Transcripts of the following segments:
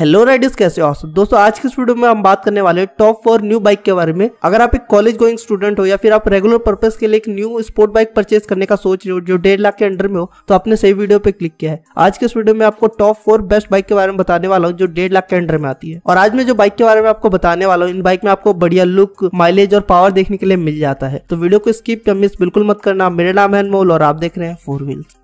hello Riders कैसे हो दोस्तों आज की इस वीडियो में हम बात करने वाले टॉप फोर न्यू बाइक के बारे में अगर आप एक कॉलेज गोइंग स्टूडेंट हो या फिर आप रेगुलर पर्पस के लिए एक न्यू स्पोर्ट बाइक परचेज करने का सोच रहे हो जो डेढ़ लाख के अंडर में हो तो आपने सही वीडियो पे क्लिक किया है आज के इस वीडियो में आपको टॉप फोर बेस्ट बाइक के बारे में बताने वाला हूँ जो डेढ़ लाख के अंडर में आती है और आज मैं जो बाइक के बारे में आपको बताने वाला हूँ इन बाइक में आपको बढ़िया लुक माइलेज और पावर देखने के लिए मिल जाता है तो वीडियो को स्किप या मिस बिल्कुल मत करना मेरा नाम है अनमोल और आप देख रहे हैं फोर व्हील्स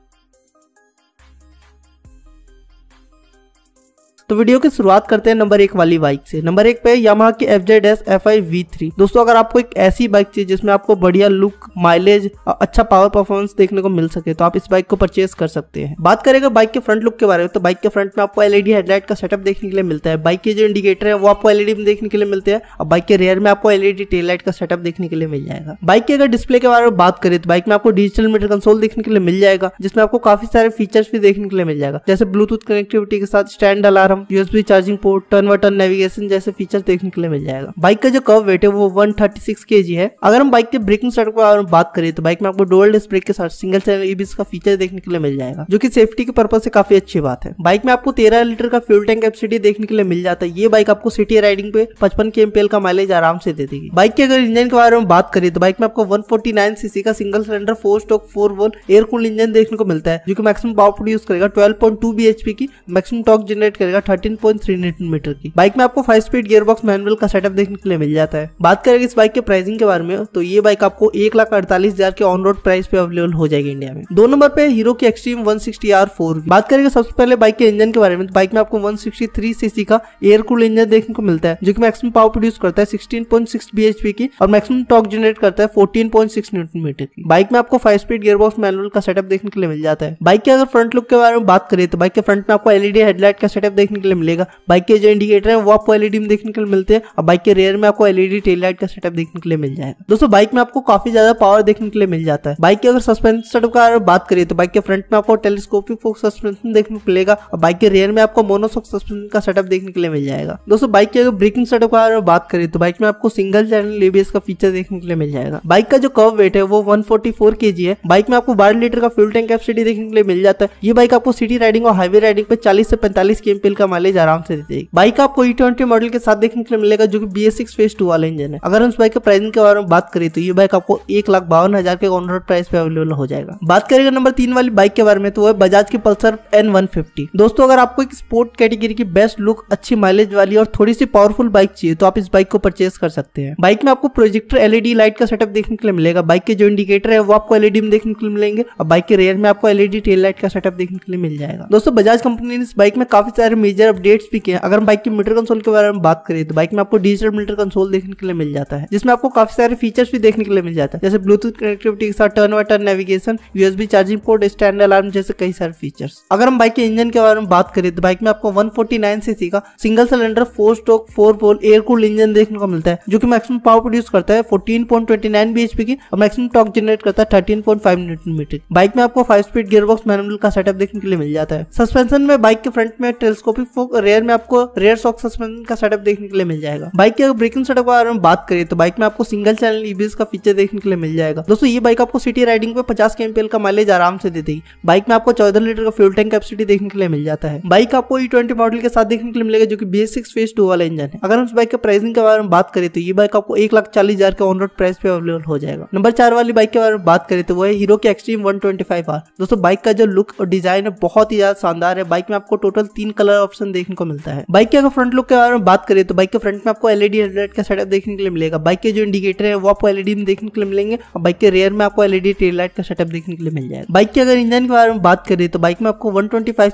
तो वीडियो की शुरुआत करते हैं नंबर एक वाली बाइक से नंबर एक पे यामा की F Z S F I V three दोस्तों अगर आपको एक ऐसी बाइक चाहिए जिसमें आपको बढ़िया लुक माइलेज और अच्छा पावर परफॉर्मेंस देखने को मिल सके तो आप इस बाइक को परचेज कर सकते हैं बात करेगा बाइक के फ्रंट लुक के बारे में तो बाइक के फ्रंट में आपको एलईडी हेडलाइट e का सेटअप देखने के लिए मिलता है बाइक के जो इंडिकेटर है वो आपको एलईडी e में देखने के लिए मिलते हैं और बाइक के रेयर में आपको एलईडी टेल लाइट का सेटअप देखने के लिए मिल जाएगा बाइक के अगर डिस्प्ले के बारे में बात करें तो बाइक में आपको डिजिटल मीटर कंसोल देखने के लिए मिल जाएगा जिसमें आपको काफी सारे फीचर्स भी देखने के लिए मिल जाएगा जैसे ब्लूटूथ कनेक्टिविटी के साथ stand alarm bottom USB charging port turn व टर्न नेविगेशन जैसे फीचर देखने के लिए मिल जाएगा बाइक का जो कव वेट है वो वन थर्टी है अगर हम बाइक के ब्रेकिंग स्टार्ट पर बात करें तो बाइक में आपको डोल डिस्क ब्रेक के साथ सिंगल ईबीस e का फीचर देखने के लिए मिल जाएगा जो की सेफ्टी के पर्पज से काफी अच्छी बात है बाइक में आपको तेरह लीटर का फ्यूल टैंक एपसिटी देखने के लिए मिल जाता है ये बाइक आपको सिटी राइडिंग पे पचपन के एमपीएल का माइलेज आराम से देगी बाइक के अगर इंजन के बारे में बात करें तो बाइक में आपको 149 सीसी का single cylinder four stroke four valve air cool engine देखने को मिलता है जो कि मैक्सिमम पावर प्रोड्यूस करेगा 12.2 बीएचपी की मैक्सिमम टॉक जनरेट करेगा thirteen point three newton meter की बाइक में आपको फाइव स्पीड गियरबॉक्स मैनुअल का सेटअप देखने के लिए मिल जाता है बात करें इस बाइक के प्राइसिंग के बारे में तो ये बाइक आपको एक लाख अड़तालीस हजार के ऑन रोड प्राइस पे अवेलेबल हो जाएगी इंडिया में दो नंबर पे हीरो की Xtreme one sixty R four बात करेंगे सबसे पहले बाइक के इंजन के बारे में तो बाइक में आपको वन सिक्सटी थ्री सीसी का एयर कूल इंजन देखने को मिलता है जो की मैक्सिमम पावर प्रोड्यूस करता है सिक्सटीन पॉइंट सिक्स बी की और मैक्सिमम टॉक जनरेट करता है fourteen point six newton meter की बाइक में आपको फाइव स्पीड गियरबॉक्स मैनुअल का सेटअप देखने के लिए मिल जाता है बाइक के अगर फ्रंट लुक के बारे में बात करें तो बाइक के फ्रंट में आपको एलईडी हेडलाइट e का सेटअप देखने देखने के लिए मिलेगा बाइक के जो इंडिकेटर है वो आपको एलईडी में देखने के लिए मिलते हैं और बाइक के रेयर में आपको एलईडी टेल लाइट का सेटअप देखने के लिए मिल जाएगा दोस्तों बाइक में आपको काफी ज्यादा पावर देखने के लिए मिल जाता है बाइक के अगर सस्पेंशन सेटअप का बात करिए तो बाइक के फ्रंट में आपको टेलीस्कोपिक फोक सस्पेंशन देखने को मिलेगा और बाइक के रेयर में आपको मोनोसोक सस्पेंशन का सेटअप देखने के लिए मिल जाएगा दोस्तों बाइक के अगर ब्रेकिंग सेटअप का बात करें तो बाइक में आपको सिंगल चैनल एबीएस का फीचर देखने के लिए मिल जाएगा बाइक का जो कर्व वेट है वो 144 केजी है बाइक में आपको बारह लीटर का फ्यूल टैंक कैपेसिटी देखने के लिए मिल जाता है ये बाइक आपको सिटी राइडिंग और हाईवे राइडिंग पे चालीस से पैंतालीस के का का माइलेज आराम से देती है बाइक आपको ई ट्वेंटी मॉडल के साथ देखने के लिए मिलेगा जो कि बी एस फेस टू वाला इंजन है अगर हम इस बाइक के प्राइसिंग के बारे में बात करें तो ये बाइक आपको एक लाख बावन हजार के ऑनरोड प्राइस पे अवेलेबल हो जाएगा बात करेगा नंबर तीन वाली बाइक के बारे में तो वो है बजाज की पल्सर एन वन फिफ्टी दोस्तों अगर आपको एक स्पोर्ट कैटेगरी की बेस्ट लुक अच्छी माइलेज वाली और थोड़ी सी पावरफुल बाइक चाहिए तो आप इस बाइक को परचेज कर सकते हैं बाइक में आपको प्रोजेक्टर एलईडी लाइट का सेटअप देखने के लिए मिलेगा बाइक के जो इंडिकेटर है वो आपको एलईडी e में देखने के लिए मिलेंगे और बाइक के रेयर में आपको एलईडी टेल लाइट का सेटअप देखने के लिए मिल जाएगा दोस्तों बजाज कंपनी ने इस बाइक में काफी सारे मेजर मेजर अपडेट्स भी किया अगर हम बाइक की मीटर कंसोल के बारे में बात करें तो बाइक में आपको डिजिटल मीटर कंसोल देखने के लिए मिल जाता है जिसमें आपको काफी सारे फीचर्स भी देखने के लिए मिल जाता है जैसे ब्लूटूथ कनेक्टिविटी के साथ turn by turn navigation USB charging port stand alarm जैसे कई सारे फीचर्स अगर हम बाइक के इंजन के बारे में बात करें तो बाइक में आपको वन फोर्टी नाइन का single cylinder four stroke four valve air cool engine देखने को मिलता है जो की मैक्सिमम पावर प्रोड्यूस करता है फोर्टीन पॉइंट ट्वेंटी नाइन की और मैक्सिमम टॉक जनरेट करता है thirteen point five newton meter bike में आपको फाइव स्पीड गियरबॉक्स मैनुअल का सेटअप देखने के लिए मिल जाता है सस्पेंशन में बाइक के फ्रंट में टेलीस्कोपिक रेयर में आपको रेयर सॉक सस्पेंशन का सेटअप देखने के लिए मिल जाएगा बाइक के ब्रेकिंग सेटअप के बारे में बात करें तो बाइक में आपको सिंगल चैनल ईबीएस का फीचर देखने के लिए मिल जाएगा दोस्तों ये बाइक आपको सिटी राइडिंग पे पचास के एमपीएल का माइलेज आराम से देती है बाइक में आपको चौदह लीटर का फ्यूल टैंक कैपेसिटी देखने के लिए मिल जाता है बाइक आपको ई ट्वेंटी मॉडल के साथ देखने के लिए मिलेगा जो कि बी फेज सिक्स टू वाला इंजन है अगर हम इस बाइक के प्राइसिंग के बारे में बात करें तो ये बाइक आपको एक लाख चालीस हजार के ऑन रोड प्राइस पे अवेलेबल हो जाएगा नंबर चार वाली बाइक के बारे में बात करें तो वो है हीरो की Xtreme one twenty five R दोस्तों बाइक का जो लुक और डिजाइन है बहुत ही ज्यादा शानदार है बाइक में आपको टोटल तीन कलर ऑफ ऑप्शन देखने को मिलता है बाइक के अगर फ्रंट लुक के बारे में बात करें तो बाइक के फ्रंट में आपको एलईडी हेडलाइट e का सेटअप देखने के लिए मिलेगा बाइक के जो इंडिकेटर है वो आपको एलईडी e में देखने के लिए मिलेंगे और बाइक के रेयर में आपको एलईडी टेललाइट e का सेटअप देखने के लिए मिल जाएगा बाइक के अगर इंजन के बारे में बात करें तो बाइक में आपको वन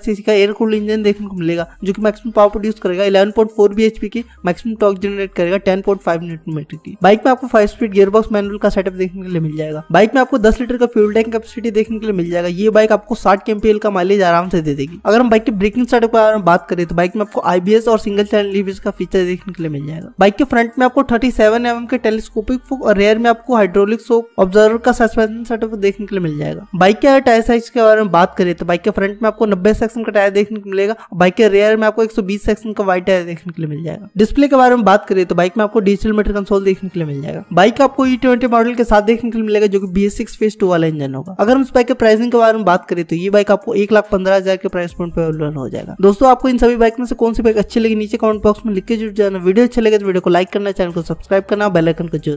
सीसी का एयर कूल्ड इंजन देखने को मिलेगा जो की मैक्सिमम पावर प्रोड्यूस करेगा इलेवन पॉइंट फोर bhp की मैक्सिमम टॉक जनरेट करेगा टेन पॉइंट फाइव मीटर की बाइक में आपको फाइव स्पीड गियरबॉक्स मैनुअल का सेटअप देखने के लिए मिल जाएगा बाइक में आपको दस लीटर का फ्यूल टैंक कैपेसिटी देखने के लिए मिल जाएगा ये बाइक आपको साठ के का माइलेज आराम से दे देगी अगर हम बाइक के ब्रेकिंग सेटअप में बात बात करें तो बाइक में आपको आईबीएस और सिंगल चैनल ईवीएस का फीचर देखने के लिए मिल जाएगा बाइक के फ्रंट में आपको थर्टी सेवन एम के टेलीस्कोपिक फुक और रेयर में आपको हाइड्रोलिक सोक ऑब्जर्वर का सस्पेंशन सेटअप देखने के लिए मिल जाएगा बाइक के टायर साइज के बारे में बात करें तो बाइक के फ्रंट में आपको नब्बे सेक्शन का टायर देखने को मिलेगा बाइक के रेयर में आपको एक सेक्शन का वाइट टायर देखने के लिए मिल जाएगा डिस्प्ले के बारे में बात करें तो बाइक में आपको डिजिटल मीटर कंसोल देखने के लिए मिल जाएगा बाइक आपको ई ट्वेंटी मॉडल के साथ देखने के लिए मिलेगा जो कि B S six phase two वाला इंजन होगा अगर हम इस बाइक के प्राइसिंग के बारे में बात करें तो ये बाइक आपको एक लाख पंद्रह हजार के प्राइस पॉइंट पर अवेलेबल हो जाएगा दोस्तों आपको इन सभी बाइक में से कौन सी बाइक अच्छी लगी नीचे कमेंट बॉक्स में लिख के जुड़ जाना वीडियो अच्छा लगे तो वीडियो को लाइक करना चैनल को सब्सक्राइब करना बेलाइकन को जो